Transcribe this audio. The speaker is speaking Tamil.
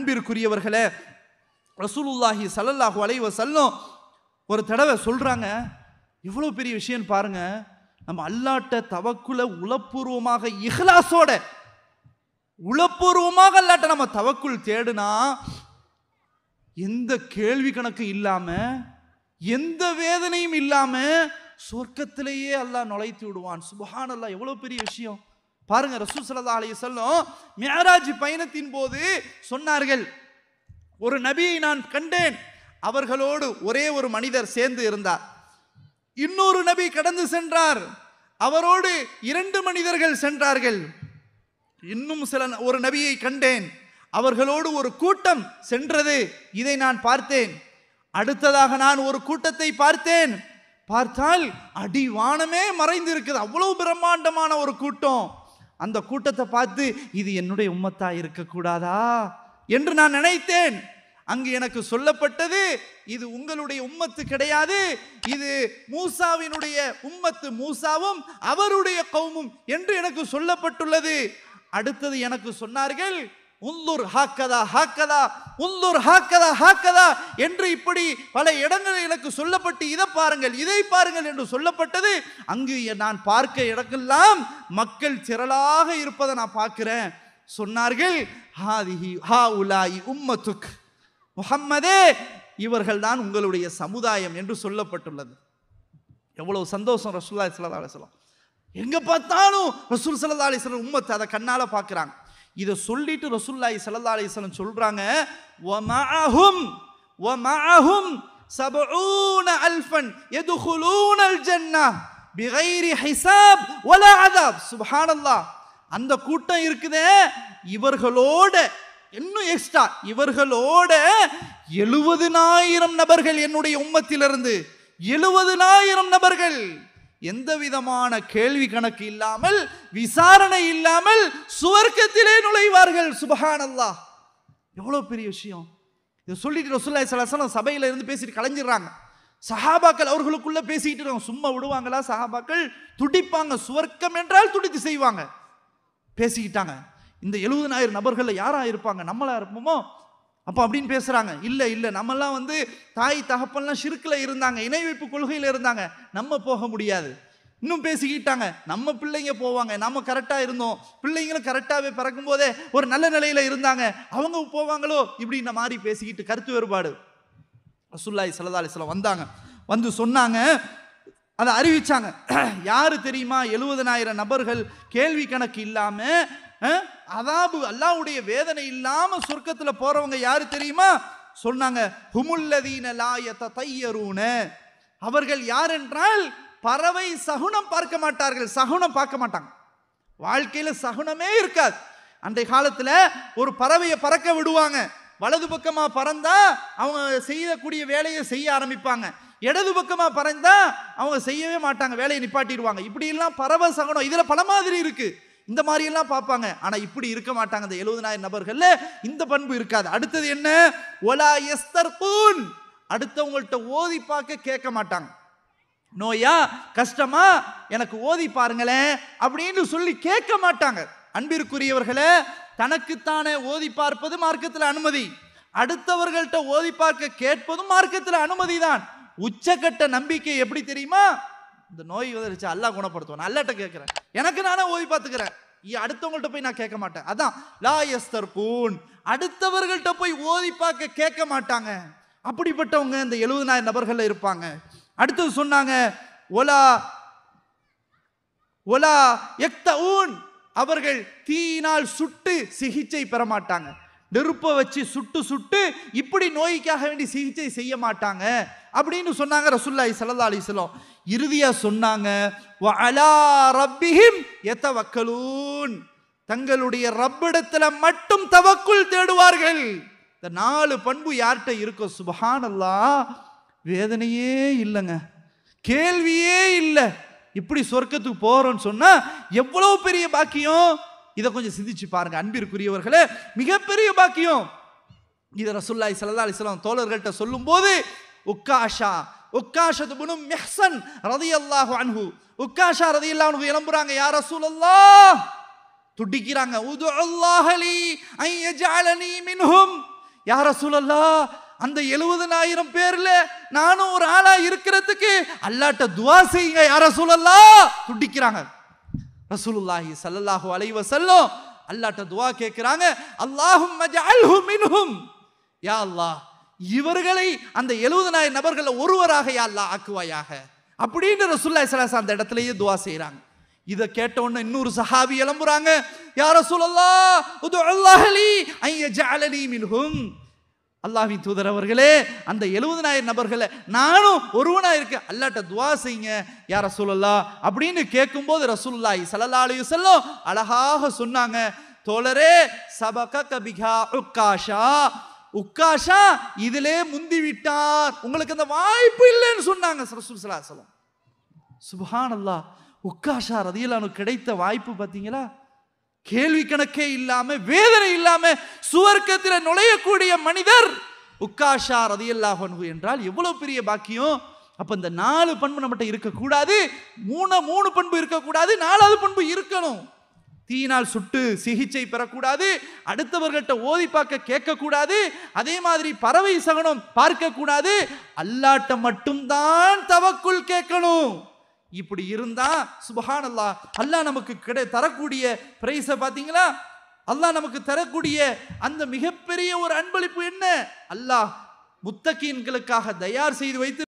அன்பிற்குரியவர்களே ரசூலுல்லாஹி சல்லல்லாஹு அலைவ செல்லும் ஒரு தடவை சொல்கிறாங்க இவ்வளோ பெரிய விஷயம் பாருங்க நம்ம அல்லாட்ட தவக்குல உளப்பூர்வமாக இஹ்லாஸோட உளப்பூர்வமாக அல்லாட்ட நம்ம தவக்குள் தேடுனா எந்த கேள்வி கணக்கு இல்லாமல் எந்த வேதனையும் இல்லாமல் சொர்க்கத்திலேயே அல்லாஹ் நுழைத்து விடுவான் சுபஹான் எவ்வளவு எவ்வளோ பெரிய விஷயம் பாருங்க ரசூ சல்லா அலைய செல்லும் மியராஜ் பயணத்தின் போது சொன்னார்கள் ஒரு நபியை நான் கண்டேன் அவர்களோடு ஒரே ஒரு மனிதர் சேர்ந்து இருந்தார் இன்னொரு நபி கடந்து சென்றார் அவரோடு இரண்டு மனிதர்கள் சென்றார்கள் இன்னும் சில ஒரு நபியை கண்டேன் அவர்களோடு ஒரு கூட்டம் சென்றது இதை நான் பார்த்தேன் அடுத்ததாக நான் ஒரு கூட்டத்தை பார்த்தேன் பார்த்தால் அடிவானமே மறைந்து இருக்குது அவ்வளவு பிரம்மாண்டமான ஒரு கூட்டம் அந்த கூட்டத்தை பார்த்து இது என்னுடைய உம்மத்தா இருக்கக்கூடாதா என்று நான் நினைத்தேன் அங்கு எனக்கு சொல்லப்பட்டது இது உங்களுடைய உம்மத்து கிடையாது இது மூசாவினுடைய உம்மத்து மூசாவும் அவருடைய கவுமும் என்று எனக்கு சொல்லப்பட்டுள்ளது அடுத்தது எனக்கு சொன்னார்கள் உள்ளூர் ஹாக்கதா ஹாக்கதா உள்ளூர் ஹாக்கதா ஹாக்கதா என்று இப்படி பல இடங்களில் எனக்கு சொல்லப்பட்டு இதை பாருங்கள் இதை பாருங்கள் என்று சொல்லப்பட்டது அங்கு நான் பார்க்க இடங்கள்லாம் மக்கள் திரளாக இருப்பதை நான் பார்க்கிறேன் சொன்னார்கள் ஹாதிஹி ஹா உலாயி உம்மத்துக் முஹம்மதே இவர்கள் தான் உங்களுடைய சமுதாயம் என்று சொல்லப்பட்டுள்ளது எவ்வளவு சந்தோஷம் ரசூல்லா சல்லா அலிஸ்லாம் எங்கே பார்த்தாலும் ரசூல் சல்லா அலிஸ்லாம் உம்மத்தை அதை கண்ணால் பார்க்குறாங்க இதை சொல்லிட்டு ரசுல்லாய் சல்லா அலிஸ்லம் சொல்றாங்க ஒமாஹும் ஒமாஹும் சபூன அல்ஃபன் எதுகுலூன் அல் ஜன்னா பிகைரி ஹைசாப் ஒலா அதாப் சுபஹானல்லா அந்த கூட்டம் இருக்குதே இவர்களோட இன்னும் எக்ஸ்ட்ரா இவர்களோட எழுபதுனாயிரம் நபர்கள் என்னுடைய உம்மத்திலிருந்து எழுபதுனாயிரம் நபர்கள் எந்த விதமான கேள்வி கணக்கு இல்லாமல் விசாரணை இல்லாமல் சுவர்க்கத்திலே நுழைவார்கள் சுபஹானல்லா எவ்வளோ பெரிய விஷயம் இதை சொல்லிட்டு ரசூல்லா சலாசலம் சபையில் இருந்து பேசிட்டு கலைஞ்சிடுறாங்க சஹாபாக்கள் அவர்களுக்குள்ளே பேசிக்கிட்டு இருக்காங்க சும்மா விடுவாங்களா சஹாபாக்கள் துடிப்பாங்க சுவர்க்கம் என்றால் துடித்து செய்வாங்க பேசிக்கிட்டாங்க இந்த எழுபதனாயிரம் நபர்களில் யாராக இருப்பாங்க நம்மளாக இருப்போமோ அப்போ அப்படின்னு பேசுகிறாங்க இல்லை இல்லை நம்மெல்லாம் வந்து தாய் தகப்பெல்லாம் சிறுக்கில் இருந்தாங்க இணை வைப்பு கொள்கையில் இருந்தாங்க நம்ம போக முடியாது இன்னும் பேசிக்கிட்டாங்க நம்ம பிள்ளைங்க போவாங்க நம்ம கரெக்டாக இருந்தோம் பிள்ளைங்களும் கரெக்டாகவே பறக்கும் போதே ஒரு நல்ல நிலையில் இருந்தாங்க அவங்க போவாங்களோ இப்படின்ற மாதிரி பேசிக்கிட்டு கருத்து வேறுபாடு ரசுல்லாய் சல்லா அலிஸ்லாம் வந்தாங்க வந்து சொன்னாங்க அதை அறிவிச்சாங்க யார் தெரியுமா எழுபதனாயிரம் நபர்கள் கேள்வி கணக்கு இல்லாமல் அதாபு அல்லாவுடைய வேதனை இல்லாமல் சொர்க்கத்துல போகிறவங்க யாரு தெரியுமா சொன்னாங்க அவர்கள் யார் என்றால் பறவை சகுனம் பார்க்க மாட்டார்கள் சகுனம் பார்க்க மாட்டாங்க வாழ்க்கையில் சகுனமே இருக்காது அன்றைய காலத்தில் ஒரு பறவையை பறக்க விடுவாங்க வலது பக்கமாக பறந்தா அவங்க செய்யக்கூடிய வேலையை செய்ய ஆரம்பிப்பாங்க இடது பக்கமாக பறந்தா அவங்க செய்யவே மாட்டாங்க வேலையை நிப்பாட்டிடுவாங்க எல்லாம் பறவை சகுனம் இதில் பல மாதிரி இருக்குது இந்த மாதிரியெல்லாம் பார்ப்பாங்க ஆனால் இப்படி இருக்க மாட்டாங்க அந்த எழுபதனாயிரம் நபர்களில் இந்த பண்பு இருக்காது அடுத்தது என்ன ஒலா எஸ்தர் அடுத்தவங்கள்ட்ட ஓதி பார்க்க கேட்க மாட்டாங்க நோயா கஷ்டமா எனக்கு ஓதி பாருங்களேன் அப்படின்னு சொல்லி கேட்க மாட்டாங்க அன்பிற்குரியவர்களே தனக்குத்தானே ஓதி பார்ப்பது மார்க்கத்தில் அனுமதி அடுத்தவர்கள்ட்ட ஓதி பார்க்க கேட்பதும் மார்க்கத்தில் அனுமதி தான் உச்சக்கட்ட நம்பிக்கை எப்படி தெரியுமா இந்த நோய் வந்துருச்சு அல்லா குணப்படுத்துவோம் அல்லாட்ட கேட்குறேன் எனக்கு நானே ஓய் பார்த்துக்கிறேன் அடுத்தவங்கள்ட்ட போய் நான் கேட்க மாட்டேன் அதான் லா எஸ்தர் பூன் அடுத்தவர்கள்ட்ட போய் ஓதி பார்க்க கேட்க மாட்டாங்க அப்படிப்பட்டவங்க இந்த எழுபதினாயிரம் நபர்களில் இருப்பாங்க அடுத்தது சொன்னாங்க ஒலா ஒலா எக்த ஊன் அவர்கள் தீயினால் சுட்டு சிகிச்சை பெற மாட்டாங்க நெருப்பை வச்சு சுட்டு சுட்டு இப்படி நோய்க்காக வேண்டி சிகிச்சை செய்ய மாட்டாங்க அப்படின்னு சொன்னாங்க ரசுல்லாய் சல்லா அலிஸ்லாம் இறுதியாக சொன்னாங்க எத்த வக்கலூன் தங்களுடைய ரப்பிடத்தில் மட்டும் தவக்குள் தேடுவார்கள் இந்த நாலு பண்பு யார்கிட்ட இருக்கோ சுபஹானல்லா வேதனையே இல்லைங்க கேள்வியே இல்லை இப்படி சொர்க்கத்துக்கு போகிறோன்னு சொன்னால் எவ்வளோ பெரிய பாக்கியம் இதை கொஞ்சம் சிந்திச்சு பாருங்க அன்பிற்குரியவர்களே மிகப்பெரிய பாக்கியம் இதை ரசுல்லாய் சல்லா அலிஸ்லாம் தோழர்கள்ட்ட சொல்லும்போது உக்காஷா உக்காஷது புனு மெஹ்சன் ரதி அல்லாஹு அன்ஹு உக்காஷா ரதி அல்லாஹ் விளம்புறாங்க யார் ரசூலல்லா துடிக்கிறாங்க உது அல்லாஹலி ஐயஜாலனி மின்ஹும் யார் ரசூலல்லா அந்த எழுபதனாயிரம் பேர்ல நானும் ஒரு ஆளா இருக்கிறதுக்கு அல்லாட்ட துவா செய்யுங்க யார சூழல்லா துடிக்கிறாங்க ரசூலுல்லாஹி சல்லல்லாஹு அலைவ செல்லும் அல்லாட்ட துவா கேட்கிறாங்க அல்லாஹும் மின்ஹும் யா அல்லாஹ் இவர்களை அந்த எழுபதனாயிரம் நபர்களை ஒருவராக யாழ்லா ஆக்குவாயாக அப்படின்னு ரசூல்லா சலாஸ் அந்த இடத்துலயே துவா செய்கிறாங்க இதை கேட்டவுடனே இன்னொரு சஹாபி எழம்புறாங்க யார சொல்லல்லா உதுல்லாஹலி ஐய ஜாலலி மின்ஹும் அல்லாஹி அவர்களே அந்த எழுபதனாயிரம் நபர்களை நானும் ஒருவனாக இருக்கு அல்லாட்ட துவா செய்யுங்க யார சொல்லலா அப்படின்னு கேட்கும்போது ரசூல்லாய் சலல்லாலையும் செல்லும் அழகாக சொன்னாங்க தோழரே சபக கபிகா உக்காஷா உக்காஷா இதிலே முந்தி விட்டார் உங்களுக்கு அந்த வாய்ப்பு இல்லைன்னு சொன்னாங்க சரசுல் சலாசலம் அல்லா உக்காஷா ரதியிலானு கிடைத்த வாய்ப்பு பார்த்தீங்களா கேள்வி கணக்கே இல்லாம வேதனை இல்லாம சுவர்க்கத்தில் நுழையக்கூடிய மனிதர் உக்காஷா ரதியல்லாஹன்ஹு என்றால் எவ்வளவு பெரிய பாக்கியம் அப்ப இந்த நாலு பண்பு நம்மகிட்ட இருக்கக்கூடாது மூணு மூணு பண்பு இருக்கக்கூடாது நாலாவது பண்பு இருக்கணும் தீயினால் சுட்டு சிகிச்சை பெறக்கூடாது அடுத்தவர்கள்ட்ட ஓதி பார்க்க கேட்கக்கூடாது அதே மாதிரி பறவை சகனம் பார்க்கக்கூடாது அல்லாட்ட மட்டும்தான் தவக்குள் கேட்கணும் இப்படி இருந்தா அல்லா அல்லாஹ் நமக்கு கிடை தரக்கூடிய பிரைஸை பார்த்தீங்களா அல்லாஹ் நமக்கு தரக்கூடிய அந்த மிகப்பெரிய ஒரு அன்பளிப்பு என்ன அல்லாஹ் முத்தகீன்களுக்காக தயார் செய்து வைத்து